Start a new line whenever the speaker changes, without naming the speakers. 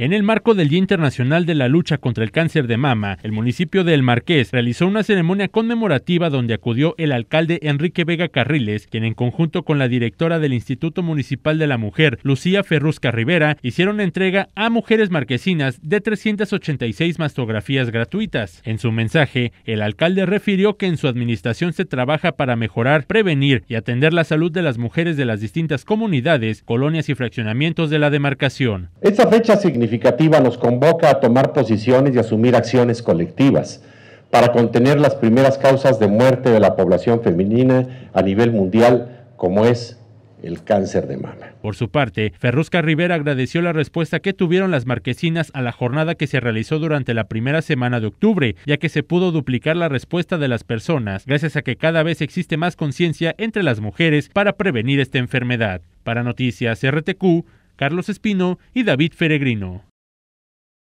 En el marco del Día Internacional de la Lucha contra el Cáncer de Mama, el municipio de El Marqués realizó una ceremonia conmemorativa donde acudió el alcalde Enrique Vega Carriles, quien en conjunto con la directora del Instituto Municipal de la Mujer, Lucía Ferrusca Rivera, hicieron entrega a mujeres marquesinas de 386 mastografías gratuitas. En su mensaje, el alcalde refirió que en su administración se trabaja para mejorar, prevenir y atender la salud de las mujeres de las distintas comunidades, colonias y fraccionamientos de la demarcación.
Esa fecha significa Significativa nos convoca a tomar posiciones y asumir acciones colectivas para contener las primeras causas de muerte de la población femenina a nivel mundial, como es el cáncer de mama.
Por su parte, Ferrusca Rivera agradeció la respuesta que tuvieron las marquesinas a la jornada que se realizó durante la primera semana de octubre, ya que se pudo duplicar la respuesta de las personas, gracias a que cada vez existe más conciencia entre las mujeres para prevenir esta enfermedad. Para Noticias RTQ, Carlos Espino y David Feregrino.